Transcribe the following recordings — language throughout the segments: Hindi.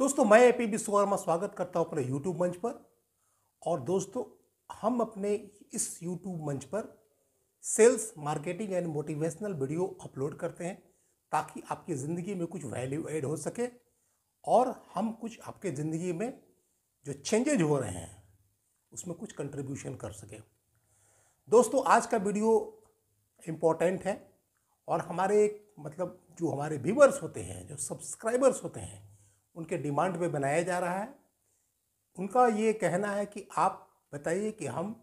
दोस्तों मैं ए पी विश्वकर्मा स्वागत करता हूं अपने यूट्यूब मंच पर और दोस्तों हम अपने इस यूट्यूब मंच पर sales marketing and motivational video upload करते हैं ताकि आपकी ज़िंदगी में कुछ वैल्यू एड हो सके और हम कुछ आपके ज़िंदगी में जो चेंजेज हो रहे हैं उसमें कुछ कंट्रीब्यूशन कर सके दोस्तों आज का वीडियो इम्पोर्टेंट है और हमारे मतलब जो हमारे व्यूवर्स होते हैं जो सब्सक्राइबर्स होते हैं उनके डिमांड पे बनाया जा रहा है उनका ये कहना है कि आप बताइए कि हम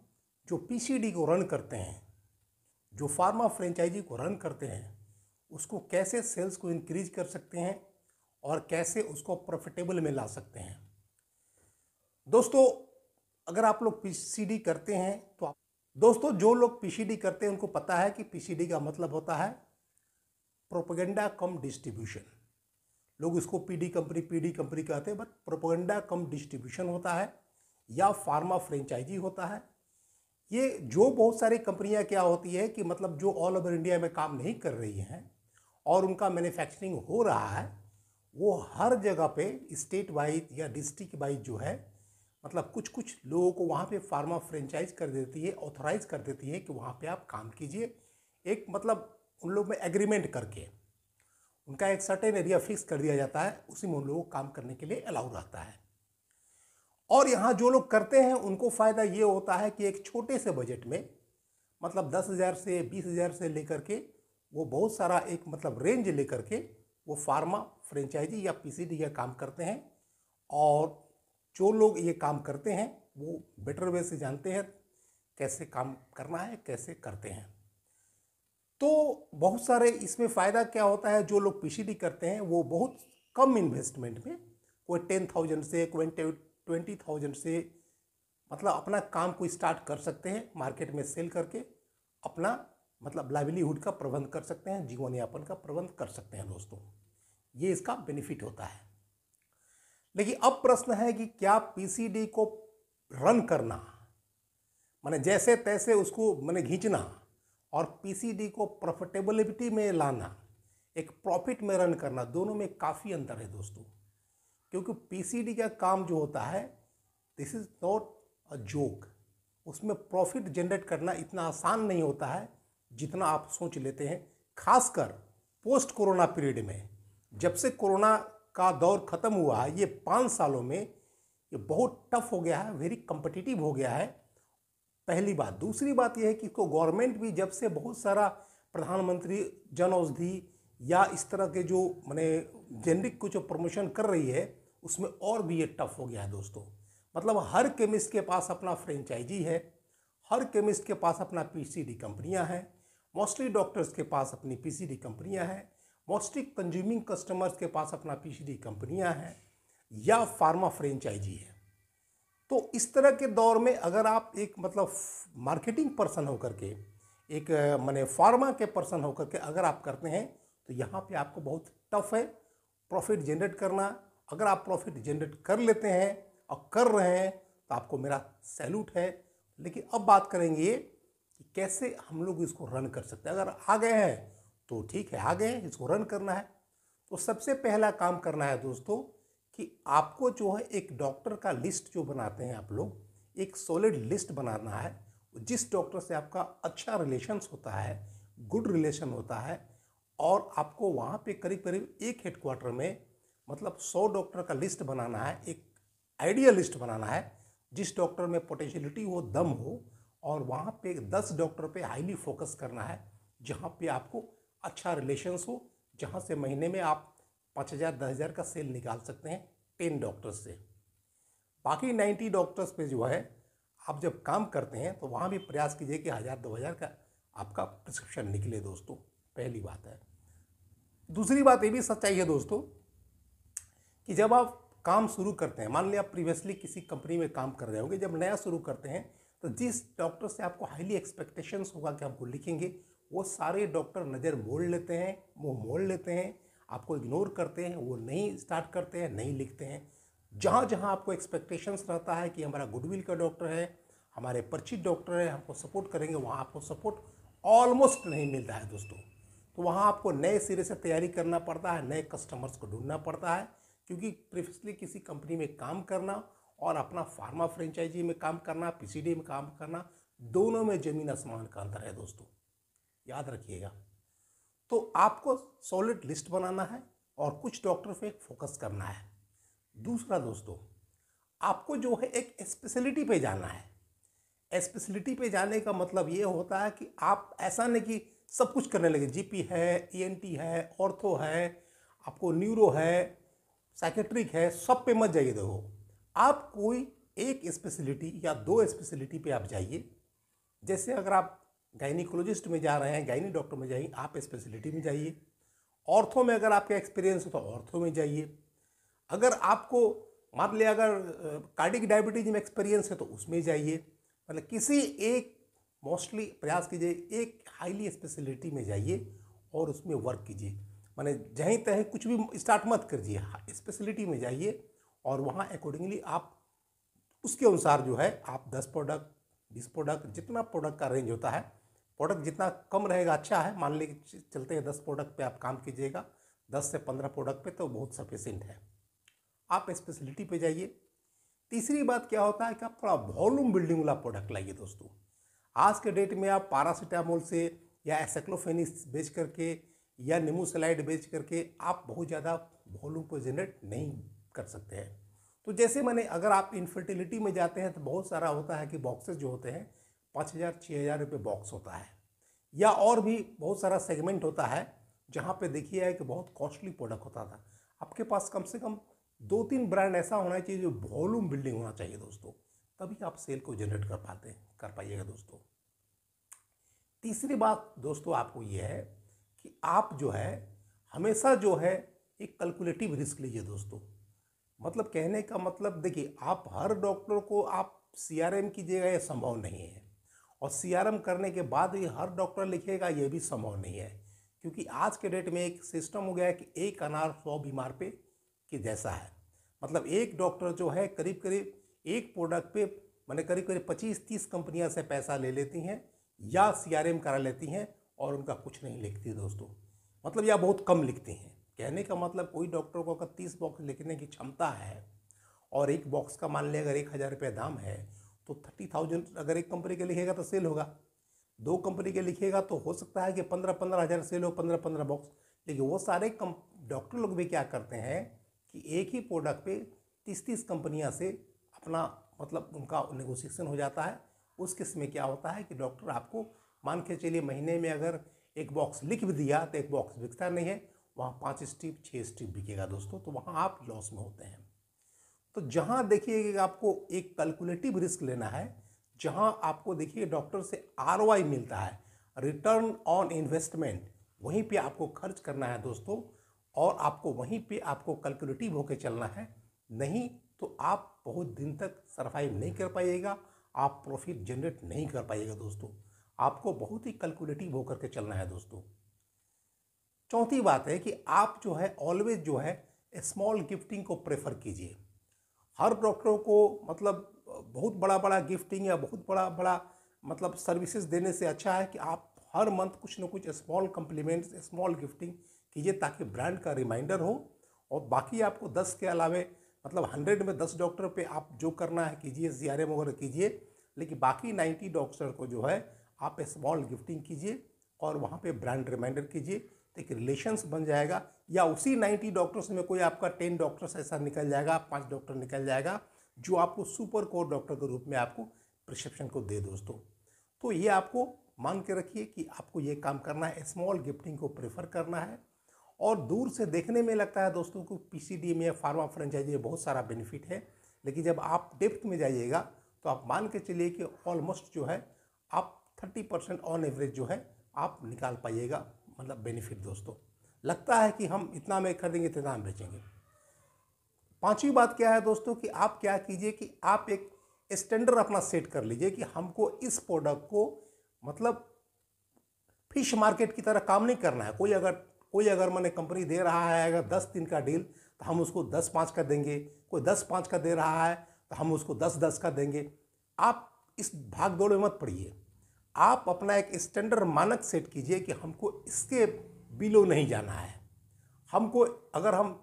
जो पीसीडी को रन करते हैं जो फार्मा फ्रेंचाइजी को रन करते हैं उसको कैसे सेल्स को इंक्रीज कर सकते हैं और कैसे उसको प्रॉफिटेबल में ला सकते हैं दोस्तों अगर आप लोग पीसीडी करते हैं तो आप दोस्तों जो लोग पीसीडी करते हैं उनको पता है कि पीसीडी का मतलब होता है प्रोपगेंडा कम डिस्ट्रीब्यूशन लोग इसको पीडी कंपनी पीडी कंपनी कहते हैं बट प्रोपोगंडा कम डिस्ट्रीब्यूशन होता है या फार्मा फ्रेंचाइजी होता है ये जो बहुत सारी कंपनियां क्या होती है कि मतलब जो ऑल ओवर इंडिया में काम नहीं कर रही हैं और उनका मैन्युफैक्चरिंग हो रहा है वो हर जगह पे स्टेट वाइज या डिस्ट्रिक्ट वाइज जो है मतलब कुछ कुछ लोगों को वहाँ पे फार्मा फ्रेंचाइज कर देती है ऑथोराइज कर देती है कि वहाँ पे आप काम कीजिए एक मतलब उन लोग में एग्रीमेंट करके उनका एक सर्टेन एरिया फिक्स कर दिया जाता है उसी में उन लोगों को काम करने के लिए अलाउ रहता है और यहाँ जो लोग करते हैं उनको फ़ायदा ये होता है कि एक छोटे से बजट में मतलब दस हज़ार से बीस हज़ार से लेकर के वो बहुत सारा एक मतलब रेंज लेकर के वो फार्मा फ्रेंचाइजी या पीसीडी का काम करते हैं और जो लोग ये काम करते हैं वो बेटर वे से जानते हैं कैसे काम करना है कैसे करते हैं तो बहुत सारे इसमें फ़ायदा क्या होता है जो लोग पी करते हैं वो बहुत कम इन्वेस्टमेंट में कोई टेन थाउजेंड से कोई ट्वेंटी थाउजेंड से मतलब अपना काम को स्टार्ट कर सकते हैं मार्केट में सेल करके अपना मतलब लाइवलीहुड का प्रबंध कर सकते हैं जीवन यापन का प्रबंध कर सकते हैं दोस्तों ये इसका बेनिफिट होता है लेकिन अब प्रश्न है कि क्या पीसीडी को रन करना मैंने जैसे तैसे उसको मैंने घींचना और पीसीडी को प्रॉफिटेबिलिटी में लाना एक प्रॉफिट में रन करना दोनों में काफ़ी अंतर है दोस्तों क्योंकि पीसीडी का काम जो होता है this is not a joke उसमें प्रॉफिट जनरेट करना इतना आसान नहीं होता है जितना आप सोच लेते हैं खासकर पोस्ट कोरोना पीरियड में जब से कोरोना का दौर ख़त्म हुआ है ये पाँच सालों में ये बहुत टफ हो गया है वेरी कम्पटिटिव हो गया है पहली बात दूसरी बात यह है कि इसको गवर्नमेंट भी जब से बहुत सारा प्रधानमंत्री जन औषधि या इस तरह के जो मैंने जेनरिक को जो प्रमोशन कर रही है उसमें और भी ये टफ हो गया है दोस्तों मतलब हर केमिस्ट के पास अपना फ्रेंचाइजी है हर केमिस्ट के पास अपना पीसीडी कंपनियां हैं मोस्टली डॉक्टर्स के पास अपनी पीसीडी कंपनियां हैं मोस्टली कंज्यूमिंग कस्टमर्स के पास अपना पीसीडी कंपनियां हैं या फार्मा फ्रेंचाइजी है तो इस तरह के दौर में अगर आप एक मतलब मार्केटिंग पर्सन होकर के एक मैंने फार्मा के पर्सन होकर के अगर आप करते हैं तो यहाँ पे आपको बहुत टफ है प्रॉफिट जनरेट करना अगर आप प्रॉफिट जनरेट कर लेते हैं और कर रहे हैं तो आपको मेरा सैल्यूट है लेकिन अब बात करेंगे कि कैसे हम लोग इसको रन कर सकते हैं अगर आ गए हैं तो ठीक है आ गए हैं इसको रन करना है तो सबसे पहला काम करना है दोस्तों कि आपको जो है एक डॉक्टर का लिस्ट जो बनाते हैं आप लोग एक सॉलिड लिस्ट बनाना है जिस डॉक्टर से आपका अच्छा रिलेशन्स होता है गुड रिलेशन होता है और आपको वहाँ पे करीब करीब एक हेडक्वार्टर में मतलब सौ डॉक्टर का लिस्ट बनाना है एक आइडिया लिस्ट बनाना है जिस डॉक्टर में पोटेंशलिटी हो दम हो और वहाँ पे दस डॉक्टर पे हाईली फोकस करना है जहाँ पे आपको अच्छा रिलेशन्स हो जहाँ से महीने में आप पाँच हज़ार दस हज़ार का सेल निकाल सकते हैं टेन डॉक्टर्स से बाकी नाइन्टी डॉक्टर्स पे जो है आप जब काम करते हैं तो वहाँ भी प्रयास कीजिए कि हज़ार दो हज़ार का आपका प्रिस्क्रिप्शन निकले दोस्तों पहली बात है दूसरी बात ये भी सच्चाई है दोस्तों कि जब आप काम शुरू करते हैं मान लिया आप प्रीवियसली किसी कंपनी में काम कर रहे होंगे जब नया शुरू करते हैं तो जिस डॉक्टर से आपको हाईली एक्सपेक्टेशंस होगा कि आपको लिखेंगे वो सारे डॉक्टर नज़र मोड़ लेते हैं मुँह मोड़ लेते हैं आपको इग्नोर करते हैं वो नहीं स्टार्ट करते हैं नहीं लिखते हैं जहाँ जहाँ आपको एक्सपेक्टेशंस रहता है कि हमारा गुडविल का डॉक्टर है हमारे परिचित डॉक्टर है हमको सपोर्ट करेंगे वहाँ आपको सपोर्ट ऑलमोस्ट नहीं मिलता है दोस्तों तो वहाँ आपको नए सिरे से तैयारी करना पड़ता है नए कस्टमर्स को ढूंढना पड़ता है क्योंकि प्रीवियसली किसी कंपनी में काम करना और अपना फार्मा फ्रेंचाइजी में काम करना पीसीडी में काम करना दोनों में ज़मीन आसमान का अंतर है दोस्तों याद रखिएगा तो आपको सॉलिड लिस्ट बनाना है और कुछ डॉक्टर पे फोकस करना है दूसरा दोस्तों आपको जो है एक स्पेशलिटी पे जाना है स्पेशलिटी पे जाने का मतलब ये होता है कि आप ऐसा नहीं कि सब कुछ करने लगे जीपी है ईएनटी e है ऑर्थो है आपको न्यूरो है साइकेट्रिक है सब पे मत जाइए देखो आप कोई एक स्पेशलिटी या दो स्पेशलिटी पे आप जाइए जैसे अगर आप गाइनिकोलॉजिस्ट में जा रहे हैं गाइनी डॉक्टर में जाइए आप स्पेशलिटी में जाइए ऑर्थो में अगर आपका एक्सपीरियंस हो तो ऑर्थो में जाइए अगर आपको मान लिया अगर कार्डिक डायबिटीज में एक्सपीरियंस है तो उसमें जाइए मतलब किसी एक मोस्टली प्रयास कीजिए एक हाईली स्पेशलिटी में जाइए और उसमें वर्क कीजिए माने जहीं तहीं कुछ भी स्टार्ट मत करिए स्पेशलिटी में जाइए और वहाँ अकॉर्डिंगली आप उसके अनुसार जो है आप दस प्रोडक्ट बीस प्रोडक्ट जितना प्रोडक्ट का रेंज होता है प्रोडक्ट जितना कम रहेगा अच्छा है मान लीजिए चलते हैं दस प्रोडक्ट पे आप काम कीजिएगा दस से पंद्रह प्रोडक्ट पे तो बहुत सफिशेंट है आप स्पेशलिटी पे जाइए तीसरी बात क्या होता है कि आप थोड़ा वॉल्यूम बिल्डिंग वाला प्रोडक्ट लाइए दोस्तों आज के डेट में आप पारासीटामोल से या एसेक्लोफेनिस बेच करके या निमोसलाइड बेच करके आप बहुत ज़्यादा वॉल्यूम को जनरेट नहीं कर सकते हैं तो जैसे मैंने अगर आप इनफर्टिलिटी में जाते हैं तो बहुत सारा होता है कि बॉक्सेस जो होते हैं पाँच हज़ार छः हज़ार रुपये बॉक्स होता है या और भी बहुत सारा सेगमेंट होता है जहाँ पे देखिए है कि बहुत कॉस्टली प्रोडक्ट होता था आपके पास कम से कम दो तीन ब्रांड ऐसा होना चाहिए जो वॉल्यूम बिल्डिंग होना चाहिए दोस्तों तभी आप सेल को जनरेट कर पाते हैं कर पाइएगा दोस्तों तीसरी बात दोस्तों आपको ये है कि आप जो है हमेशा जो है एक कैलकुलेटिव रिस्क लीजिए दोस्तों मतलब कहने का मतलब देखिए आप हर डॉक्टर को आप सीआरएम कीजिएगा यह संभव नहीं है और सीआरएम करने के बाद ही हर डॉक्टर लिखेगा ये भी संभव नहीं है क्योंकि आज के डेट में एक सिस्टम हो गया है कि एक अनार सौ बीमार पे के जैसा है मतलब एक डॉक्टर जो है करीब करीब एक प्रोडक्ट पे मैंने करीब करीब पच्चीस तीस कंपनियां से पैसा ले लेती हैं या सी करा लेती हैं और उनका कुछ नहीं लिखती दोस्तों मतलब या बहुत कम लिखती हैं कहने का मतलब कोई डॉक्टर को अगर तीस बॉक्स लिखने की क्षमता है और एक बॉक्स का मान लें अगर एक हज़ार रुपये दाम है तो थर्टी थाउजेंड अगर एक कंपनी के लिखेगा तो सेल होगा दो कंपनी के लिखेगा तो हो सकता है कि पंद्रह पंद्रह हज़ार सेल हो पंद्रह पंद्रह बॉक्स लेकिन वो सारे कम डॉक्टर लोग भी क्या करते हैं कि एक ही प्रोडक्ट पे तीस तीस कंपनियां से अपना मतलब उनका नेगोशिएशन हो जाता है उस किस्म में क्या होता है कि डॉक्टर आपको मान के चलिए महीने में अगर एक बॉक्स लिख भी दिया तो एक बॉक्स बिकता नहीं है वहाँ पाँच स्ट्रिप छः स्ट्रिप बिकेगा दोस्तों तो वहाँ आप लॉस में होते हैं तो जहाँ देखिए आपको एक कैलकुलेटिव रिस्क लेना है जहाँ आपको देखिए डॉक्टर से आर मिलता है रिटर्न ऑन इन्वेस्टमेंट वहीं पे आपको खर्च करना है दोस्तों और आपको वहीं पे आपको कैलकुलेटिव होकर चलना है नहीं तो आप बहुत दिन तक सरवाइव नहीं कर पाइएगा आप प्रॉफिट जनरेट नहीं कर पाइएगा दोस्तों आपको बहुत ही कैलकुलेटिव होकर के चलना है दोस्तों चौथी बात है कि आप जो है ऑलवेज जो है स्मॉल गिफ्टिंग को प्रेफर कीजिए हर डॉक्टरों को मतलब बहुत बड़ा बड़ा गिफ्टिंग या बहुत बड़ा बड़ा मतलब सर्विसेज देने से अच्छा है कि आप हर मंथ कुछ ना कुछ स्मॉल कम्प्लीमेंट्स स्मॉल गिफ्टिंग कीजिए ताकि ब्रांड का रिमाइंडर हो और बाकी आपको दस के अलावे मतलब हंड्रेड में दस डॉक्टर पे आप जो करना है कीजिए जी वगैरह कीजिए लेकिन बाकी नाइन्टी डॉक्टर को जो है आप स्मॉल गिफ्टिंग कीजिए और वहाँ पे ब्रांड रिमाइंडर कीजिए तो एक रिलेशंस बन जाएगा या उसी नाइन्टी डॉक्टर्स में कोई आपका टेन डॉक्टर्स ऐसा निकल जाएगा पाँच डॉक्टर निकल जाएगा जो आपको सुपर कोर डॉक्टर के रूप में आपको प्रिस्क्रिप्शन को दे दोस्तों तो ये आपको मान के रखिए कि आपको ये काम करना है स्मॉल गिफ्टिंग को प्रेफर करना है और दूर से देखने में लगता है दोस्तों को पीसीडी में फार्मा फ्रेंचाइजी में बहुत सारा बेनिफिट है लेकिन जब आप डेप्थ में जाइएगा तो आप मान के चलिए कि ऑलमोस्ट जो है आप थर्टी परसेंट ऑन एवरेज जो है आप निकाल पाइएगा मतलब बेनिफिट दोस्तों लगता है कि हम इतना में खरीदेंगे इतना में बेचेंगे पांचवी बात क्या है दोस्तों कि आप क्या कीजिए कि आप एक स्टैंडर्ड अपना सेट कर लीजिए कि हमको इस प्रोडक्ट को मतलब फिश मार्केट की तरह काम नहीं करना है कोई अगर कोई अगर मैंने कंपनी दे रहा है अगर दस दिन का डील तो हम उसको दस पाँच का देंगे कोई दस पाँच का दे रहा है तो हम उसको दस दस का देंगे आप इस भाग दौड़ में मत पड़िए आप अपना एक स्टैंडर्ड मानक सेट कीजिए कि हमको इसके बिलो नहीं जाना है हमको अगर हम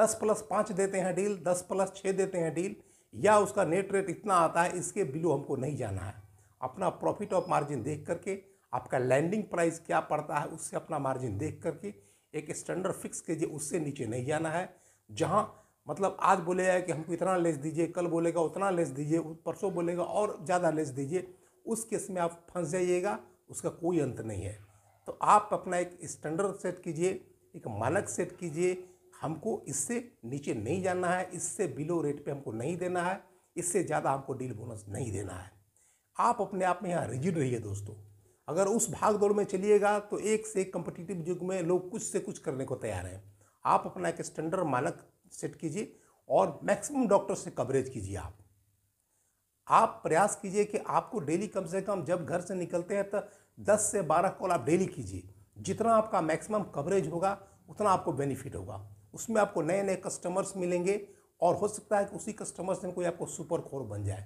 10 प्लस पाँच देते हैं डील 10 प्लस छः देते हैं डील या उसका नेट रेट इतना आता है इसके बिलो हमको नहीं जाना है अपना प्रॉफिट ऑफ मार्जिन देख करके आपका लैंडिंग प्राइस क्या पड़ता है उससे अपना मार्जिन देख करके एक स्टैंडर्ड फिक्स कीजिए उससे नीचे नहीं जाना है जहाँ मतलब आज बोलेगा कि हमको इतना लेस दीजिए कल बोलेगा उतना लेस दीजिए परसों बोलेगा और ज़्यादा लेस दीजिए उस केस में आप फंस जाइएगा उसका कोई अंत नहीं है तो आप अपना एक स्टैंडर्ड सेट कीजिए एक मानक सेट कीजिए हमको इससे नीचे नहीं जाना है इससे बिलो रेट पे हमको नहीं देना है इससे ज़्यादा हमको डील बोनस नहीं देना है आप अपने आप में यहाँ रिजिड रहिए दोस्तों अगर उस भाग दौड़ में चलिएगा तो एक से एक कम्पटिटिव युग में लोग कुछ से कुछ करने को तैयार हैं आप अपना एक स्टैंडर्ड मानक सेट कीजिए और मैक्सिमम डॉक्टर से कवरेज कीजिए आप आप प्रयास कीजिए कि आपको डेली कम से कम जब घर से निकलते हैं तो 10 से 12 कॉल आप डेली कीजिए जितना आपका मैक्सिमम कवरेज होगा उतना आपको बेनिफिट होगा उसमें आपको नए नए कस्टमर्स मिलेंगे और हो सकता है कि उसी कस्टमर से कोई आपको सुपर खोर बन जाए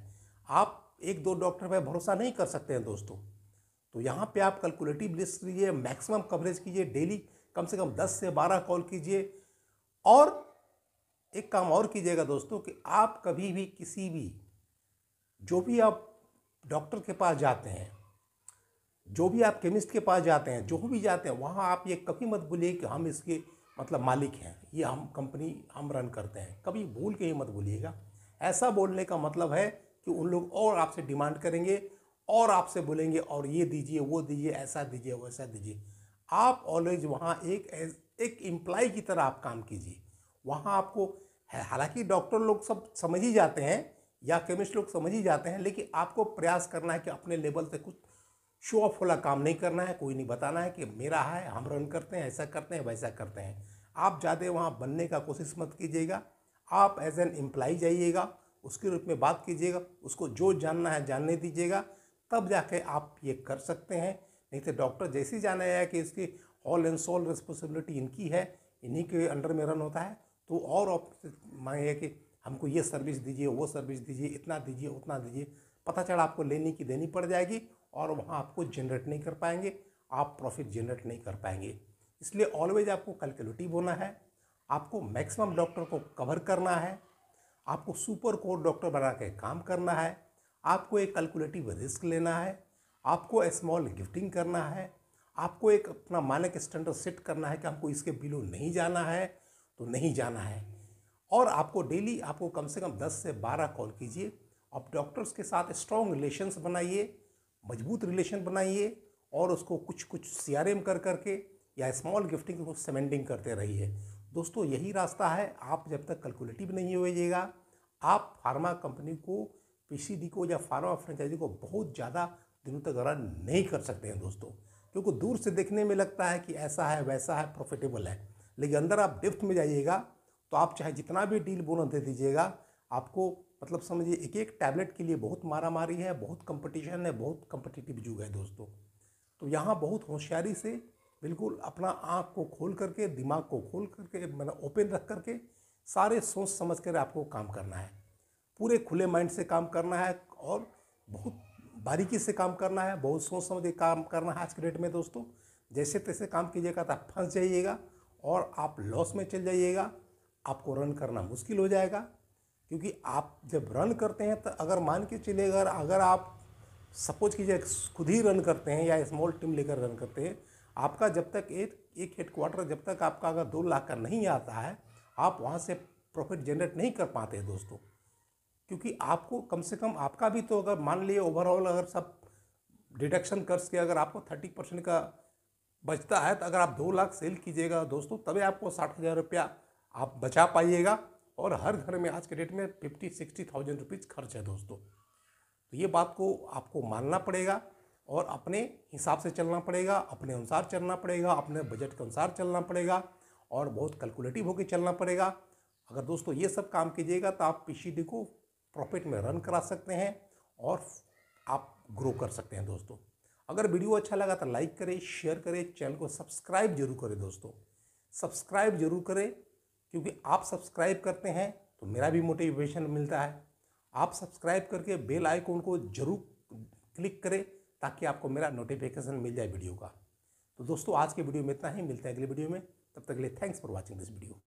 आप एक दो डॉक्टर पर भरोसा नहीं कर सकते हैं दोस्तों तो यहाँ पे आप कैलकुलेटिव लिस्ट लीजिए मैक्सिमम कवरेज कीजिए डेली कम से कम 10 से 12 कॉल कीजिए और एक काम और कीजिएगा दोस्तों कि आप कभी भी किसी भी जो भी आप डॉक्टर के पास जाते हैं जो भी आप केमिस्ट के पास जाते हैं जो भी जाते हैं वहाँ आप ये कभी मत भूलिए कि हम इसके मतलब मालिक हैं ये हम कंपनी हम रन करते हैं कभी भूल के ही मत भूलिएगा ऐसा बोलने का मतलब है कि उन लोग और आपसे डिमांड करेंगे और आपसे बोलेंगे और ये दीजिए वो दीजिए ऐसा दीजिए वैसा दीजिए आप ऑलवेज वहाँ एक एक एम्प्लॉय की तरह आप काम कीजिए वहाँ आपको हालांकि डॉक्टर लोग सब समझ ही जाते हैं या केमिस्ट लोग समझ ही जाते हैं लेकिन आपको प्रयास करना है कि अपने लेवल से कुछ शो ऑफ वाला काम नहीं करना है कोई नहीं बताना है कि मेरा है हम रन करते हैं ऐसा करते हैं वैसा करते हैं आप ज़्यादा वहाँ बनने का कोशिश मत कीजिएगा आप एज एन एम्प्लाई जाइएगा उसके रूप में बात कीजिएगा उसको जो जानना है जानने दीजिएगा तब जाके आप ये कर सकते हैं नहीं तो डॉक्टर जैसे ही जाना है कि इसकी ऑल एंड सोल रिस्पॉन्सिबिलिटी इनकी है इन्हीं के अंडर में रन होता है तो और मांगे कि हमको ये सर्विस दीजिए वो सर्विस दीजिए इतना दीजिए उतना दीजिए पता चला आपको लेने की देनी पड़ जाएगी और वहाँ आपको जनरेट नहीं कर पाएंगे आप प्रॉफिट जनरेट नहीं कर पाएंगे इसलिए ऑलवेज आपको कैलकुलेटिव होना है आपको मैक्सिमम डॉक्टर को कवर करना है आपको सुपर कोर डॉक्टर बना के काम करना है आपको एक कैलकुलेटिव रिस्क लेना है आपको स्मॉल गिफ्टिंग करना है आपको एक अपना मानक स्टैंडर्ड सेट करना है कि हमको इसके बिलो नहीं जाना है तो नहीं जाना है और आपको डेली आपको कम से कम 10 से 12 कॉल कीजिए आप डॉक्टर्स के साथ स्ट्रॉन्ग रिलेशंस बनाइए मजबूत रिलेशन बनाइए और उसको कुछ कुछ सी कर करके या स्मॉल गिफ्टिंग को सेमेंडिंग करते रहिए दोस्तों यही रास्ता है आप जब तक कैलकुलेटिव नहीं होइएगा आप फार्मा कंपनी को पी को या फार्मा फ्रेंचाइजी को बहुत ज़्यादा दिनों तक रन नहीं कर सकते हैं दोस्तों क्योंकि दूर से देखने में लगता है कि ऐसा है वैसा है प्रॉफिटेबल है लेकिन अंदर आप डिफ्थ में जाइएगा तो आप चाहे जितना भी डील बोनस दे दीजिएगा आपको मतलब समझिए एक एक टैबलेट के लिए बहुत मारा मारी है बहुत कंपटीशन है बहुत कंपटिटिव युग है दोस्तों तो यहाँ बहुत होशियारी से बिल्कुल अपना आँख को खोल करके दिमाग को खोल करके मैंने मतलब ओपन रख करके सारे सोच समझ कर आपको काम करना है पूरे खुले माइंड से काम करना है और बहुत बारीकी से काम करना है बहुत सोच समझ के काम करना है आज के डेट में दोस्तों जैसे तैसे काम कीजिएगा तो आप फंस जाइएगा और आप लॉस में चल जाइएगा आपको रन करना मुश्किल हो जाएगा क्योंकि आप जब रन करते हैं तो अगर मान के चलिए अगर अगर आप सपोज कीजिए खुद ही रन करते हैं या स्मॉल टीम लेकर रन करते हैं आपका जब तक एक एक हेड क्वार्टर जब तक आपका अगर दो लाख का नहीं आता है आप वहाँ से प्रॉफिट जनरेट नहीं कर पाते हैं दोस्तों क्योंकि आपको कम से कम आपका भी तो अगर मान लिए ओवरऑल अगर सब डिडक्शन कर के अगर आपको थर्टी परसेंट का बचता है तो अगर आप दो लाख सेल कीजिएगा दोस्तों तभी आपको साठ हज़ार रुपया आप बचा पाइएगा और हर घर में आज के डेट में फिफ्टी सिक्सटी थाउजेंड रुपीज़ खर्च है दोस्तों तो ये बात को आपको मानना पड़ेगा और अपने हिसाब से चलना पड़ेगा अपने अनुसार चलना पड़ेगा अपने बजट के अनुसार चलना पड़ेगा और बहुत कैलकुलेटिव होकर चलना पड़ेगा अगर दोस्तों ये सब काम कीजिएगा तो आप पी को प्रॉफिट में रन करा सकते हैं और आप ग्रो कर सकते हैं दोस्तों अगर वीडियो अच्छा लगा तो लाइक करें शेयर करें चैनल को सब्सक्राइब जरूर करें दोस्तों सब्सक्राइब जरूर करें क्योंकि आप सब्सक्राइब करते हैं तो मेरा भी मोटिवेशन मिलता है आप सब्सक्राइब करके बेल आइकॉन को जरूर क्लिक करें ताकि आपको मेरा नोटिफिकेशन मिल जाए वीडियो का तो दोस्तों आज के वीडियो में इतना ही मिलते हैं अगले वीडियो में तब तक के लिए thanks for watching this video